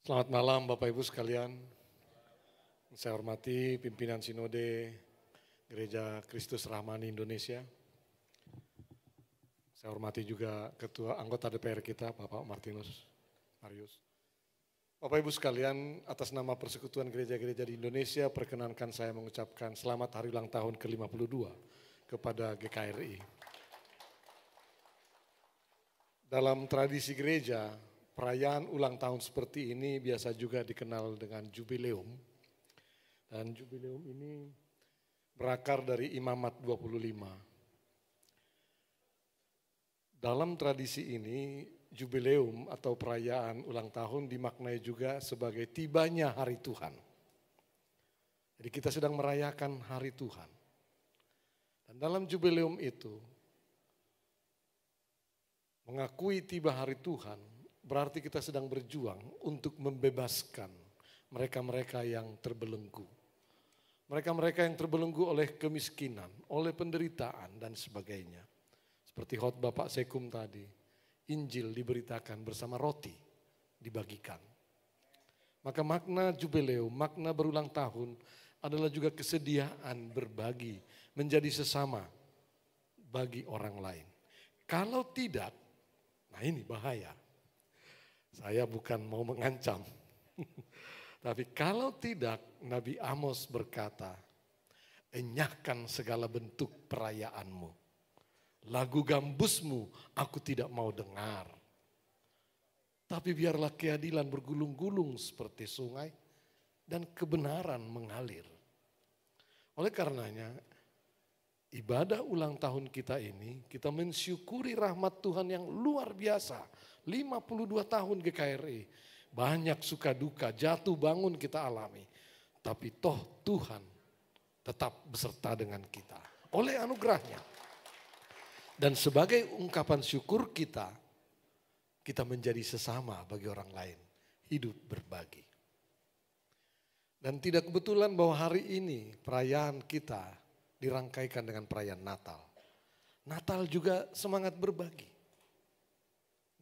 Selamat malam Bapak Ibu sekalian. Saya hormati pimpinan Sinode Gereja Kristus Rahmani Indonesia. Saya hormati juga ketua anggota DPR kita Bapak Martinus Marius. Bapak Ibu sekalian, atas nama Persekutuan Gereja-Gereja di Indonesia, perkenankan saya mengucapkan selamat hari ulang tahun ke-52 kepada GKRI. Dalam tradisi gereja, perayaan ulang tahun seperti ini biasa juga dikenal dengan jubileum. Dan jubileum ini berakar dari imamat 25. Dalam tradisi ini jubileum atau perayaan ulang tahun dimaknai juga sebagai tibanya hari Tuhan. Jadi kita sedang merayakan hari Tuhan. Dan dalam jubileum itu mengakui tiba hari Tuhan Berarti kita sedang berjuang untuk membebaskan mereka-mereka yang terbelenggu. Mereka-mereka yang terbelenggu oleh kemiskinan, oleh penderitaan dan sebagainya. Seperti hot bapak Sekum tadi, Injil diberitakan bersama roti dibagikan. Maka makna jubileo, makna berulang tahun adalah juga kesediaan berbagi, menjadi sesama bagi orang lain. Kalau tidak, nah ini bahaya. Saya bukan mau mengancam. Tapi kalau tidak, Nabi Amos berkata, enyahkan segala bentuk perayaanmu. Lagu gambusmu aku tidak mau dengar. Tapi biarlah keadilan bergulung-gulung seperti sungai dan kebenaran mengalir. Oleh karenanya ibadah ulang tahun kita ini, kita mensyukuri rahmat Tuhan yang luar biasa. 52 tahun GKRI, banyak suka duka, jatuh bangun kita alami. Tapi toh Tuhan tetap beserta dengan kita oleh anugerahnya. Dan sebagai ungkapan syukur kita, kita menjadi sesama bagi orang lain. Hidup berbagi. Dan tidak kebetulan bahwa hari ini perayaan kita dirangkaikan dengan perayaan Natal. Natal juga semangat berbagi.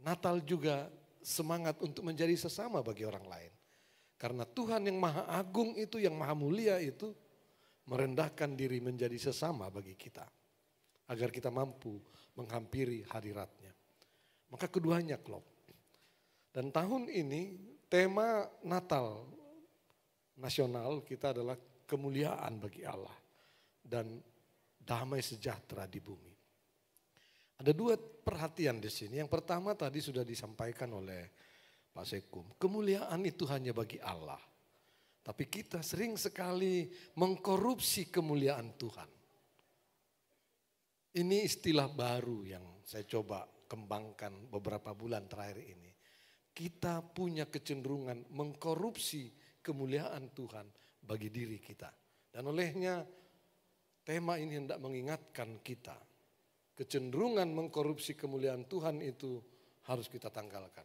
Natal juga semangat untuk menjadi sesama bagi orang lain. Karena Tuhan yang maha agung itu, yang maha mulia itu merendahkan diri menjadi sesama bagi kita. Agar kita mampu menghampiri hadiratnya. Maka keduanya klop. Dan tahun ini tema Natal nasional kita adalah kemuliaan bagi Allah dan damai sejahtera di bumi. Ada dua perhatian di sini. Yang pertama tadi sudah disampaikan oleh Pak Sekum. Kemuliaan itu hanya bagi Allah. Tapi kita sering sekali mengkorupsi kemuliaan Tuhan. Ini istilah baru yang saya coba kembangkan beberapa bulan terakhir ini. Kita punya kecenderungan mengkorupsi kemuliaan Tuhan bagi diri kita. Dan olehnya Tema ini hendak mengingatkan kita. Kecenderungan mengkorupsi kemuliaan Tuhan itu harus kita tanggalkan.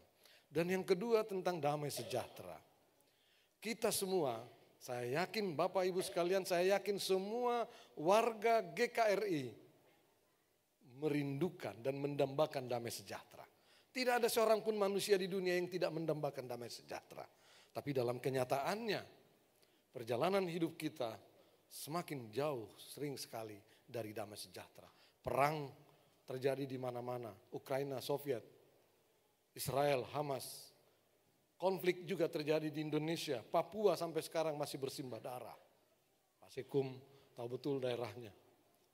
Dan yang kedua tentang damai sejahtera. Kita semua, saya yakin Bapak Ibu sekalian, saya yakin semua warga GKRI merindukan dan mendambakan damai sejahtera. Tidak ada seorang pun manusia di dunia yang tidak mendambakan damai sejahtera. Tapi dalam kenyataannya, perjalanan hidup kita semakin jauh sering sekali dari damai sejahtera. Perang terjadi di mana-mana, Ukraina, Soviet, Israel, Hamas. Konflik juga terjadi di Indonesia, Papua sampai sekarang masih bersimbah darah. Pak Sekum tahu betul daerahnya,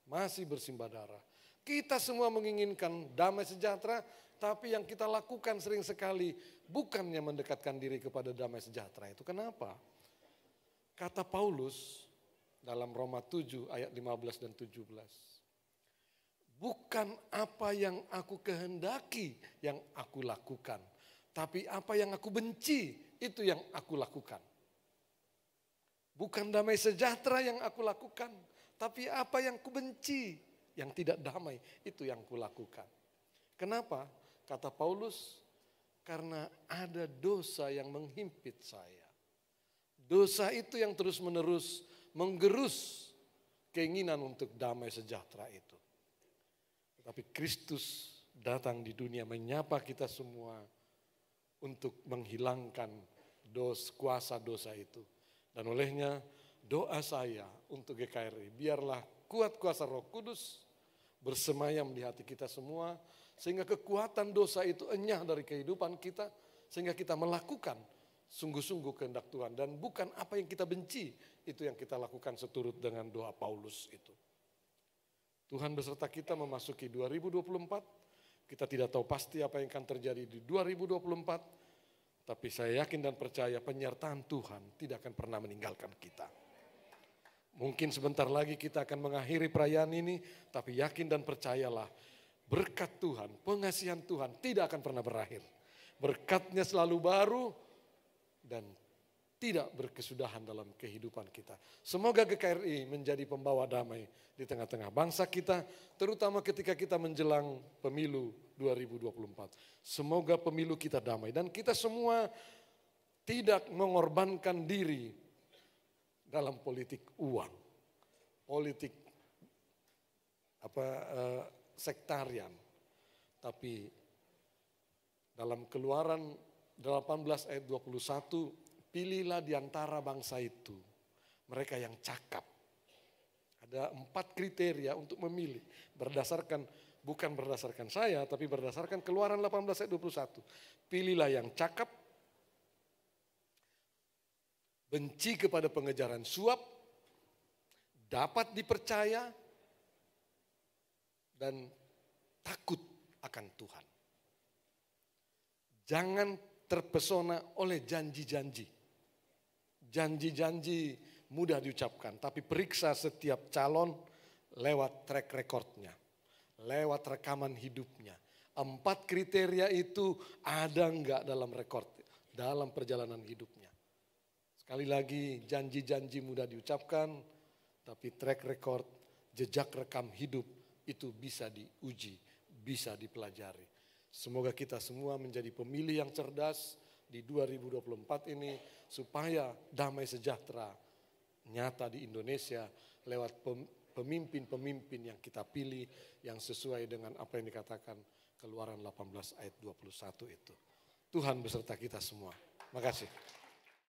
masih bersimbah darah. Kita semua menginginkan damai sejahtera, tapi yang kita lakukan sering sekali bukannya mendekatkan diri kepada damai sejahtera itu. Kenapa? Kata Paulus, dalam Roma 7 ayat 15 dan 17. Bukan apa yang aku kehendaki yang aku lakukan, tapi apa yang aku benci itu yang aku lakukan. Bukan damai sejahtera yang aku lakukan, tapi apa yang aku benci yang tidak damai itu yang aku lakukan. Kenapa? Kata Paulus, karena ada dosa yang menghimpit saya. Dosa itu yang terus-menerus menggerus keinginan untuk damai sejahtera itu. Tetapi Kristus datang di dunia menyapa kita semua untuk menghilangkan dos kuasa dosa itu. Dan olehnya doa saya untuk GKRI, biarlah kuat kuasa roh kudus bersemayam di hati kita semua. Sehingga kekuatan dosa itu enyah dari kehidupan kita. Sehingga kita melakukan sungguh-sungguh kehendak Tuhan dan bukan apa yang kita benci itu yang kita lakukan seturut dengan doa Paulus itu. Tuhan beserta kita memasuki 2024. Kita tidak tahu pasti apa yang akan terjadi di 2024, tapi saya yakin dan percaya penyertaan Tuhan tidak akan pernah meninggalkan kita. Mungkin sebentar lagi kita akan mengakhiri perayaan ini, tapi yakin dan percayalah berkat Tuhan, pengasihan Tuhan tidak akan pernah berakhir. Berkatnya selalu baru, dan tidak berkesudahan dalam kehidupan kita. Semoga GKRI menjadi pembawa damai di tengah-tengah bangsa kita, terutama ketika kita menjelang pemilu 2024. Semoga pemilu kita damai dan kita semua tidak mengorbankan diri dalam politik uang, politik apa eh, sektarian, tapi dalam keluaran 18 ayat 21, pilihlah di antara bangsa itu mereka yang cakap. Ada empat kriteria untuk memilih berdasarkan bukan berdasarkan saya tapi berdasarkan keluaran 18 ayat 21. Pilihlah yang cakap, benci kepada pengejaran suap, dapat dipercaya dan takut akan Tuhan. Jangan terpesona oleh janji-janji. Janji-janji mudah diucapkan, tapi periksa setiap calon lewat track recordnya, lewat rekaman hidupnya. Empat kriteria itu ada enggak dalam rekod, dalam perjalanan hidupnya. Sekali lagi janji-janji mudah diucapkan, tapi track record, jejak rekam hidup itu bisa diuji, bisa dipelajari. Semoga kita semua menjadi pemilih yang cerdas di 2024 ini supaya damai sejahtera nyata di Indonesia lewat pemimpin-pemimpin yang kita pilih yang sesuai dengan apa yang dikatakan keluaran 18 ayat 21 itu. Tuhan beserta kita semua. Terima kasih.